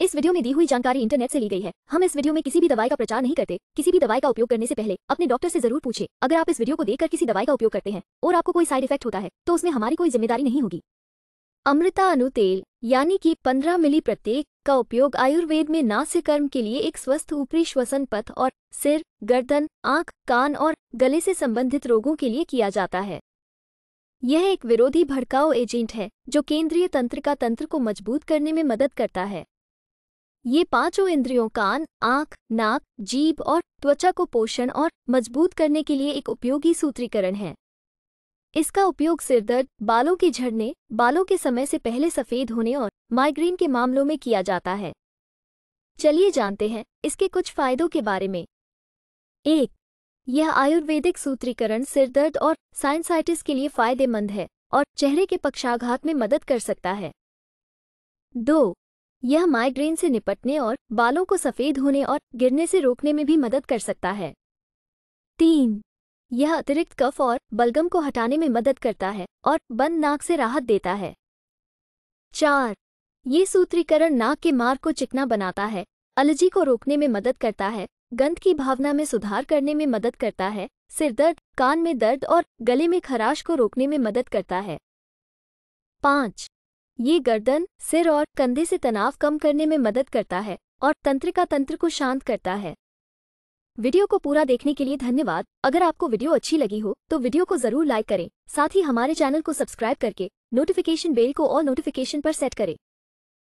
इस वीडियो में दी हुई जानकारी इंटरनेट से ली गई है हम इस वीडियो में किसी भी दवाई का प्रचार नहीं करते किसी भी दवाई का उपयोग करने से पहले अपने डॉक्टर से जरूर पूछे अगर आप इस वीडियो को देखकर किसी दवाई का उपयोग करते हैं और आपको कोई साइड इफेक्ट होता है तो उसमें हमारी कोई जिम्मेदारी नहीं होगी अमृता अनु तेल यानी कि पंद्रह मिली प्रत्येक का उपयोग आयुर्वेद में नास्य कर्म के लिए एक स्वस्थ ऊपरी श्वसन पथ और सिर गर्दन आंख कान और गले से संबंधित रोगों के लिए किया जाता है यह एक विरोधी भड़काऊ एजेंट है जो केंद्रीय तंत्र का तंत्र को मजबूत करने में मदद करता है ये पांचों इंद्रियों कान आंख नाक जीभ और त्वचा को पोषण और मजबूत करने के लिए एक उपयोगी सूत्रीकरण है इसका उपयोग सिरदर्द बालों के झड़ने बालों के समय से पहले सफ़ेद होने और माइग्रेन के मामलों में किया जाता है चलिए जानते हैं इसके कुछ फायदों के बारे में एक यह आयुर्वेदिक सूत्रीकरण सिरदर्द और साइंसाइटिस के लिए फायदेमंद है और चेहरे के पक्षाघात में मदद कर सकता है दो यह माइग्रेन से निपटने और बालों को सफ़ेद होने और गिरने से रोकने में भी मदद कर सकता है तीन यह अतिरिक्त कफ और बलगम को हटाने में मदद करता है और बंद नाक से राहत देता है चार ये सूत्रीकरण नाक के मार्ग को चिकना बनाता है अलर्जी को रोकने में मदद करता है गंध की भावना में सुधार करने में मदद करता है सिरदर्द कान में दर्द और गले में खराश को रोकने में मदद करता है पाँच ये गर्दन सिर और कंधे से तनाव कम करने में मदद करता है और तंत्रिका तंत्र को शांत करता है वीडियो को पूरा देखने के लिए धन्यवाद अगर आपको वीडियो अच्छी लगी हो तो वीडियो को जरूर लाइक करें साथ ही हमारे चैनल को सब्सक्राइब करके नोटिफिकेशन बेल को और नोटिफिकेशन पर सेट करें